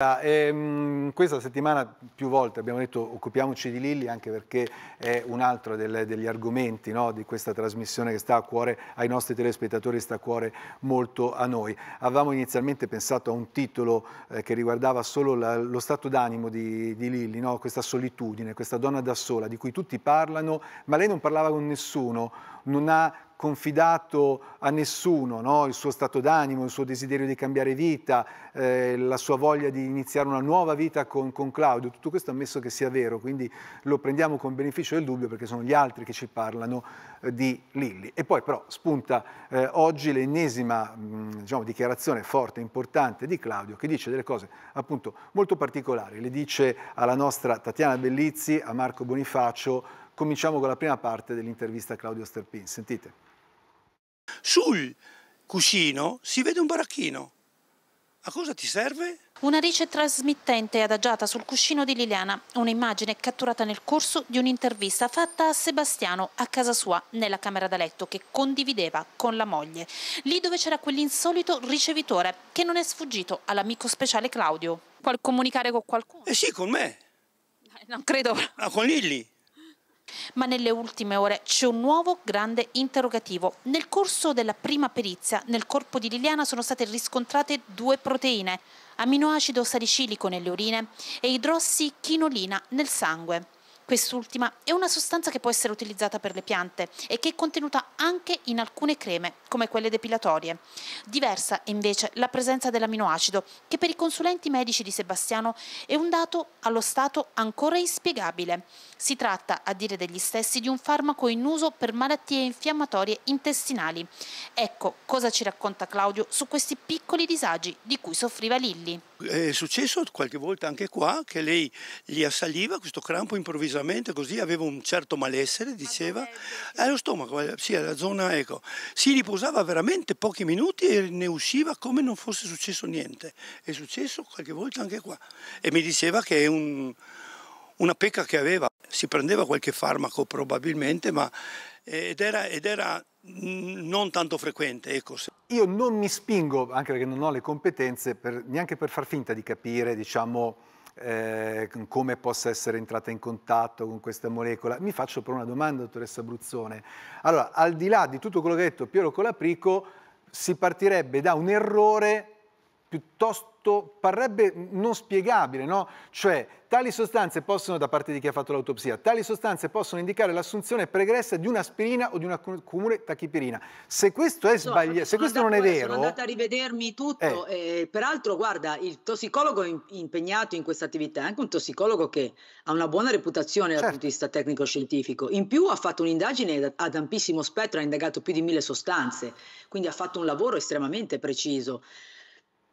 Eh, questa settimana più volte abbiamo detto occupiamoci di Lilli anche perché è un altro del, degli argomenti no, di questa trasmissione che sta a cuore ai nostri telespettatori, e sta a cuore molto a noi. Avevamo inizialmente pensato a un titolo eh, che riguardava solo la, lo stato d'animo di, di, Lilli, no, questa solitudine, questa donna da sola di cui tutti parlano, ma lei non parlava con nessuno, non ha confidato a nessuno, no? il suo stato d'animo, il suo desiderio di cambiare vita, eh, la sua voglia di iniziare una nuova vita con, con, Claudio, tutto questo ammesso che sia vero, quindi lo prendiamo con beneficio del dubbio perché sono gli altri che ci parlano eh, di Lilli. E poi però spunta eh, oggi l'ennesima mm, diciamo, dichiarazione forte, e importante di Claudio che dice delle cose appunto molto particolari, le dice alla nostra Tatiana Bellizzi, a Marco Bonifacio, Cominciamo con la prima parte dell'intervista a Claudio Sterpin. Sentite. Sul cuscino si vede un baracchino. A cosa ti serve? Una rice trasmittente adagiata sul cuscino di Liliana, un'immagine catturata nel corso di un'intervista fatta a Sebastiano a casa sua, nella camera da letto che condivideva con la moglie, lì dove c'era quell'insolito ricevitore che non è sfuggito all'amico speciale Claudio. Vuol comunicare con qualcuno? Eh sì, con me. Non credo. Ah, con Lilli. Ma nelle ultime ore c'è un nuovo grande interrogativo. Nel corso della prima perizia nel corpo di Liliana sono state riscontrate due proteine, aminoacido salicilico nelle urine e idrossichinolina nel sangue. Quest'ultima è una sostanza che può essere utilizzata per le piante e che è contenuta anche in alcune creme, come quelle depilatorie. Diversa è invece la presenza dell'aminoacido, che per i consulenti medici di Sebastiano è un dato allo stato ancora inspiegabile. Si tratta, a dire degli stessi, di un farmaco in uso per malattie infiammatorie intestinali. Ecco cosa ci racconta Claudio su questi piccoli disagi di cui soffriva Lilli. È successo qualche volta anche qua che lei gli assaliva questo crampo improvvisato improvvisamente così aveva un certo malessere, diceva, è eh, lo stomaco, eh, sì, è la zona, ecco, si riposava veramente pochi minuti e ne usciva come non fosse successo niente, è successo qualche volta anche qua e mi diceva che è un, una pecca che aveva, si prendeva qualche farmaco probabilmente, ma ed era, ed era non tanto frequente. Ecco. Io non mi spingo, anche perché non ho le competenze, per, neanche per far finta di capire, diciamo, eh, come possa essere entrata in contatto con questa molecola. Mi faccio però una domanda, dottoressa Bruzzone. Allora, al di là di tutto quello che ha detto Piero Colaprico, si partirebbe da un errore piuttosto parrebbe non spiegabile, no? Cioè, tali sostanze possono, da parte di chi ha fatto l'autopsia, tali sostanze possono indicare l'assunzione pregressa di un'aspirina o di una comune tachipirina. Se questo è so, sbagliato, se questo non è vero... Sono andata a rivedermi tutto, eh. Eh, peraltro, guarda, il tossicologo impegnato in questa attività è anche un tossicologo che ha una buona reputazione certo. dal punto di vista tecnico-scientifico. In più ha fatto un'indagine ad ampissimo spettro, ha indagato più di mille sostanze, quindi ha fatto un lavoro estremamente preciso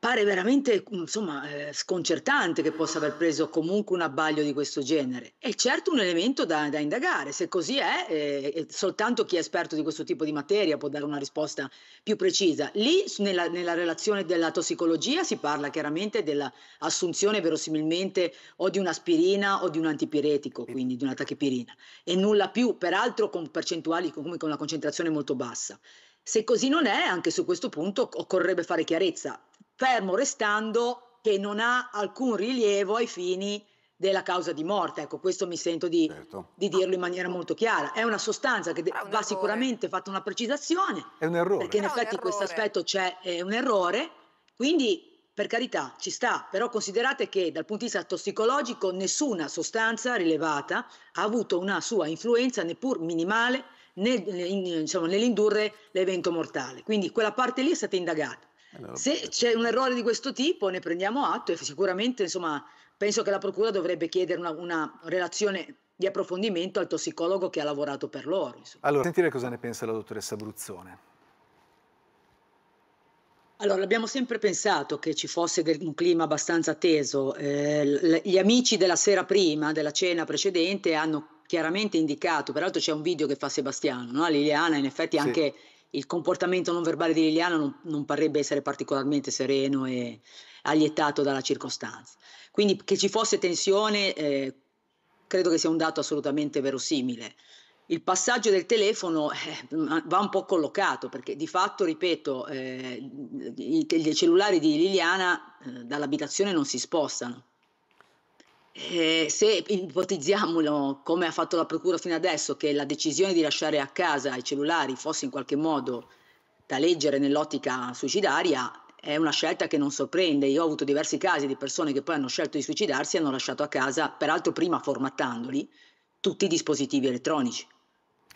pare veramente insomma, eh, sconcertante che possa aver preso comunque un abbaglio di questo genere. È certo un elemento da, da indagare, se così è, eh, soltanto chi è esperto di questo tipo di materia può dare una risposta più precisa. Lì nella, nella relazione della tossicologia si parla chiaramente dell'assunzione verosimilmente o di un'aspirina o di un antipiretico, quindi di una tachipirina, e nulla più, peraltro con percentuali comunque con una concentrazione molto bassa. Se così non è, anche su questo punto occorrerebbe fare chiarezza fermo restando che non ha alcun rilievo ai fini della causa di morte. Ecco, questo mi sento di, certo. di dirlo in maniera molto chiara. È una sostanza che ah, va errore. sicuramente fatta una precisazione. È un errore. Perché in effetti questo aspetto c'è, è un errore. Quindi, per carità, ci sta, però considerate che dal punto di vista tossicologico nessuna sostanza rilevata ha avuto una sua influenza neppur minimale nel, in, diciamo, nell'indurre l'evento mortale. Quindi quella parte lì è stata indagata. Se c'è un errore di questo tipo ne prendiamo atto e sicuramente insomma, penso che la Procura dovrebbe chiedere una, una relazione di approfondimento al tossicologo che ha lavorato per loro. Insomma. Allora, sentire cosa ne pensa la dottoressa Bruzzone. Allora, abbiamo sempre pensato che ci fosse un clima abbastanza teso. Eh, gli amici della sera prima, della cena precedente, hanno chiaramente indicato, peraltro c'è un video che fa Sebastiano, no? Liliana in effetti anche il comportamento non verbale di Liliana non, non parrebbe essere particolarmente sereno e allietato dalla circostanza. Quindi che ci fosse tensione eh, credo che sia un dato assolutamente verosimile. Il passaggio del telefono eh, va un po' collocato perché di fatto, ripeto, eh, i, i, cellulari di Liliana eh, dall'abitazione non si spostano eh, se ipotizziamolo, come ha fatto la Procura fino adesso, che la decisione di lasciare a casa i cellulari fosse in qualche modo da leggere nell'ottica suicidaria, è una scelta che non sorprende. Io ho avuto diversi casi di persone che poi hanno scelto di suicidarsi e hanno lasciato a casa, peraltro prima formattandoli, tutti i dispositivi elettronici.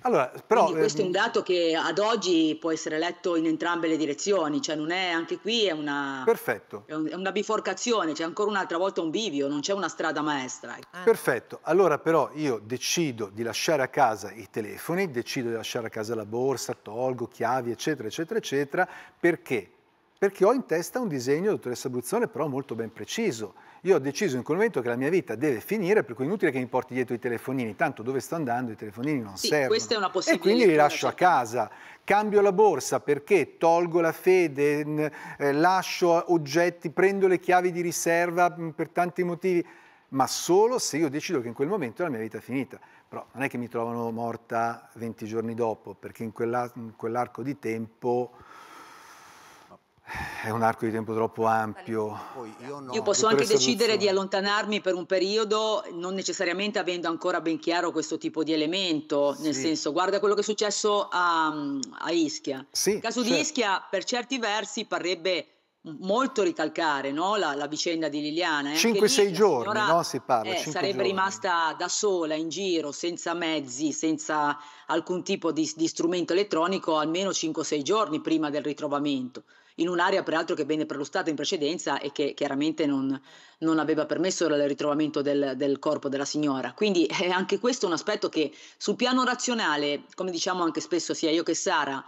Allora, però, Quindi questo è ehm, un dato che ad oggi può essere letto in entrambe le direzioni, cioè non è anche qui è una, perfetto. È una biforcazione, c'è cioè ancora un'altra volta un bivio, non c'è una strada maestra. Ecco. Ah. Perfetto, allora però io decido di lasciare a casa i telefoni, decido di lasciare a casa la borsa, tolgo chiavi eccetera eccetera eccetera, perché? perché ho in testa un disegno, dottoressa Bruzzone, però molto ben preciso. Io ho deciso in quel momento che la mia vita deve finire, per cui è inutile che mi porti dietro i telefonini, tanto dove sto andando i telefonini non sì, servono. E quindi li lascio a casa. Cambio la borsa perché tolgo la fede, eh, lascio oggetti, prendo le chiavi di riserva mm, per tanti motivi, ma solo se io decido che in quel momento la mia vita è finita. Però non è che mi trovano morta 20 giorni dopo, perché in quell'arco di tempo è un arco di tempo troppo ampio. Io, no. io posso anche decidere di allontanarmi per un periodo, non necessariamente avendo ancora ben chiaro questo tipo di elemento, sì. nel senso guarda quello che è successo a, mm, a Ischia. Sì, Il caso certo. di Ischia per certi versi parrebbe molto ricalcare no? la, la, vicenda di Liliana. 5-6 eh, eh, giorni signora, no? si parla. Eh, sarebbe giorni. rimasta da sola in giro, senza mezzi, senza alcun tipo di, di strumento elettronico, almeno 5-6 giorni prima del ritrovamento, in un'area peraltro che venne perlustrata in precedenza e che chiaramente non, non aveva permesso il ritrovamento del, del corpo della signora. Quindi è eh, anche questo un aspetto che sul piano razionale, come diciamo anche spesso sia io che Sara,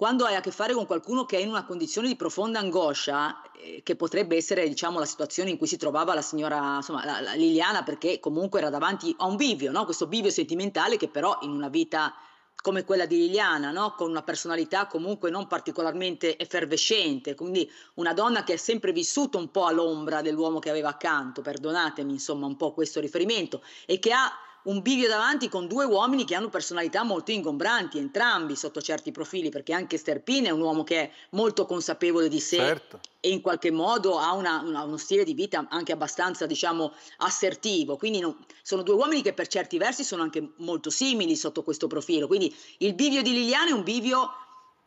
quando hai a che fare con qualcuno che è in una condizione di profonda angoscia, eh, che potrebbe essere diciamo, la situazione in cui si trovava la signora insomma, la, la Liliana, perché comunque era davanti a un bivio, no? questo bivio sentimentale che però in una vita come quella di Liliana, no? con una personalità comunque non particolarmente effervescente, quindi una donna che ha sempre vissuto un po' all'ombra dell'uomo che aveva accanto, perdonatemi insomma un po' questo riferimento, e che ha un bivio davanti con due uomini che hanno personalità molto ingombranti, entrambi sotto certi profili, perché anche Sterpin è un uomo che è molto consapevole di sé certo. e in qualche modo ha una, una, uno stile di vita anche abbastanza, diciamo, assertivo. Quindi no, sono due uomini che per certi versi sono anche molto simili sotto questo profilo. Quindi il bivio di Liliana è un bivio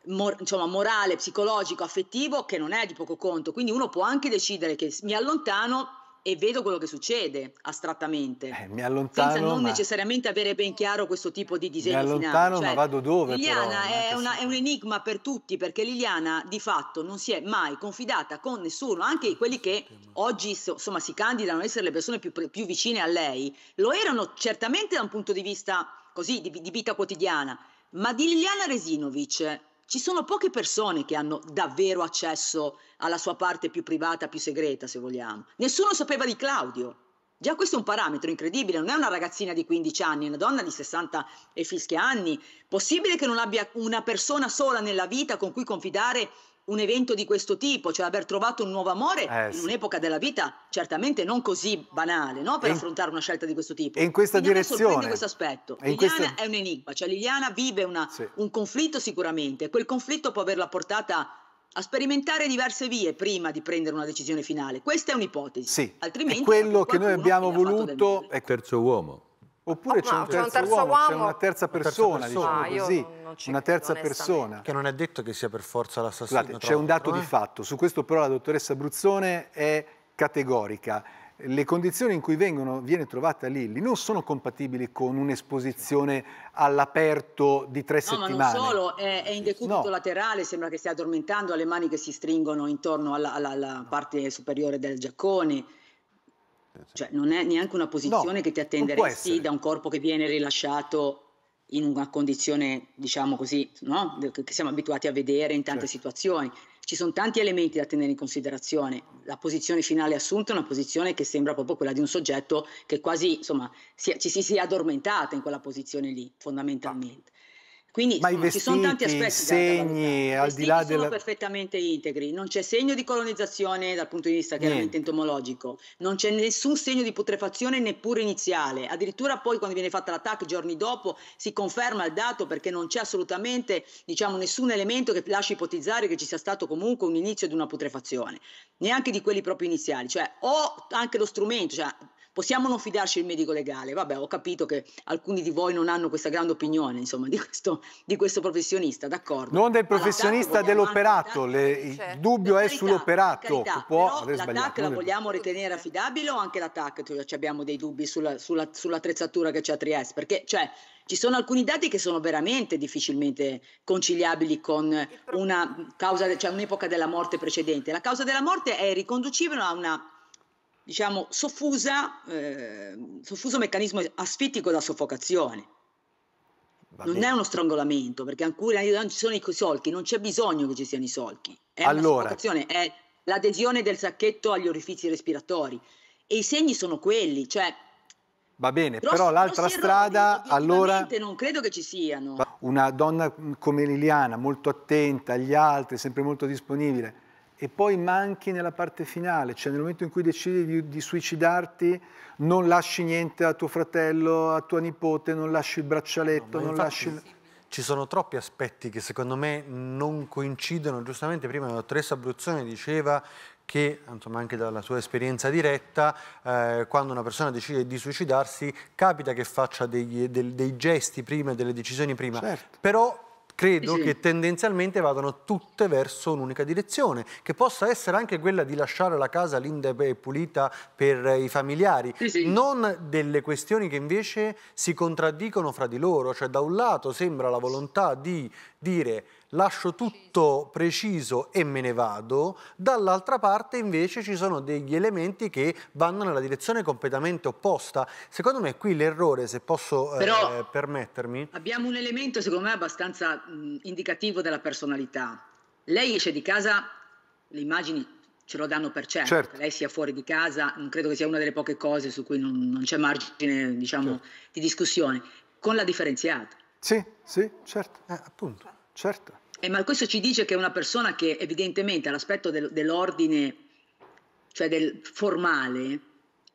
Mor- insomma, morale, psicologico, affettivo che non è di poco conto. Quindi uno può anche decidere che mi allontano e vedo quello che succede astrattamente. Eh, mi allontano. Senza non ma... necessariamente avere ben chiaro questo tipo di disegno. Mi allontano, cioè, ma vado dove? Liliana però, è, una, è, un enigma per tutti perché Liliana di fatto non si è mai confidata con nessuno, anche ah, quelli che oggi insomma, si candidano a essere le persone più, più vicine a lei. Lo erano certamente da un punto di vista così di, di vita quotidiana, ma di Liliana Resinovic ci sono poche persone che hanno davvero accesso alla sua parte più privata, più segreta, se vogliamo. Nessuno sapeva di Claudio. Già questo è un parametro incredibile, non è una ragazzina di 15 anni, è una donna di 60 e fischi anni. Possibile che non abbia una persona sola nella vita con cui confidare un evento di questo tipo, cioè aver trovato un nuovo amore eh, in sì. un'epoca della vita certamente non così banale no? per in, affrontare una scelta di questo tipo. E in questa Quindi direzione. questo aspetto. Liliana questa... è un enigma, cioè Liliana vive una, sì. un conflitto sicuramente, quel conflitto può averla portata a sperimentare diverse vie prima di prendere una decisione finale. Questa è un'ipotesi. Sì. Altrimenti è quello che noi abbiamo voluto è terzo uomo. Oppure oh, c'è, un, terzo un terzo uomo, uomo. c'è una terza persona, persona. diciamo ah, così, non, una terza persona. Che non è detto che sia per forza l'assassino. Scusate, c'è un dato eh? di fatto, su questo però la dottoressa Bruzzone è categorica. Le condizioni in cui vengono, viene trovata Lilli non sono compatibili con un'esposizione all'aperto di tre no, settimane. No, non solo, è, è in decubito no. laterale, sembra che stia addormentando, ha le mani che si stringono intorno alla, alla, alla parte superiore del giaccone Esatto. Cioè, non è neanche una posizione no, che ti attenderesti da un corpo che viene rilasciato in una condizione, diciamo così, no? che siamo abituati a vedere in tante certo. situazioni. Ci sono tanti elementi da tenere in considerazione. La posizione finale assunta è una posizione che sembra proprio quella di un soggetto che quasi, insomma, si, ci si sia addormentata in quella posizione lì, ah, fondamentalmente. Quindi insomma, vestiti, ci sono tanti aspetti. I segni, da al di là della... sono perfettamente integri, non c'è segno di colonizzazione dal punto di vista chiaramente Niente. entomologico, non c'è nessun segno di putrefazione neppure iniziale, addirittura poi quando viene fatta l'attacco giorni dopo si conferma il dato perché non c'è assolutamente diciamo, nessun elemento che lascia ipotizzare che ci sia stato comunque un inizio di una putrefazione, neanche di quelli proprio iniziali, cioè o anche lo strumento, cioè possiamo non fidarci del medico legale, vabbè ho capito che alcuni di voi non hanno questa grande opinione insomma, di, questo, di questo professionista, d'accordo. Non del professionista dell'operato, le, il certo. dubbio carità, è sull'operato. Carità, può l'attacco la vogliamo ritenere affidabile o anche l'attacco? Cioè, abbiamo dei dubbi sulla, sulla, sull'attrezzatura che c'è a Trieste, perché cioè, ci sono alcuni dati che sono veramente difficilmente conciliabili con causa, cioè un'epoca della morte precedente. La causa della morte è riconducibile a una diciamo, soffusa, eh, soffuso meccanismo asfittico da soffocazione. Non è uno strangolamento, perché ancora non ci sono i solchi, non c'è bisogno che ci siano i solchi. È allora. è l'adesione del sacchetto agli orifizi respiratori. E i segni sono quelli, cioè... Va bene, però, però l'altra strada, errori, allora... Non credo che ci siano. Una donna come Liliana, molto attenta agli altri, sempre molto disponibile, e poi manchi nella parte finale, cioè nel momento in cui decidi di, di, suicidarti non lasci niente a tuo fratello, a tua nipote, non lasci il braccialetto, no, non lasci... Il... Ci sono troppi aspetti che secondo me non coincidono, giustamente prima la dottoressa Abruzzone diceva che insomma, anche dalla sua esperienza diretta, eh, quando una persona decide di suicidarsi, capita che faccia degli, del, dei gesti prima, delle decisioni prima. Certo. Però credo sì, sì. che tendenzialmente vadano tutte verso un'unica direzione, che possa essere anche quella di lasciare la casa linda e pulita per i familiari, sì, non delle questioni che invece si contraddicono fra di loro, cioè da un lato sembra la volontà di dire lascio tutto preciso e me ne vado, dall'altra parte invece ci sono degli elementi che vanno nella direzione completamente opposta. Secondo me qui l'errore, se posso eh, Però eh, permettermi... Abbiamo un elemento secondo me abbastanza mh, indicativo della personalità. Lei esce di casa, le immagini ce lo danno per certo, certo. lei sia fuori di casa, non credo che sia una delle poche cose su cui non, non c'è margine diciamo, certo. di discussione, con la differenziata. Sì, sì, certo, eh, appunto. Certo. Eh, ma questo ci dice che è una persona che evidentemente all'aspetto del, dell'ordine, cioè del formale,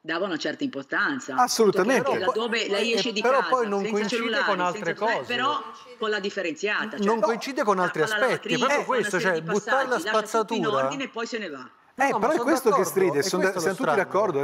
dava una certa importanza. Assolutamente. Però, laddove poi, lei eh, esce di però casa, poi non coincide cellulare, con altre cose. però con la differenziata. Cioè, non coincide con altri aspetti, è eh, questo, cioè buttare la spazzatura. in ordine e poi se ne va. Eh, no, però è questo che stride, sono, siamo tutti d'accordo.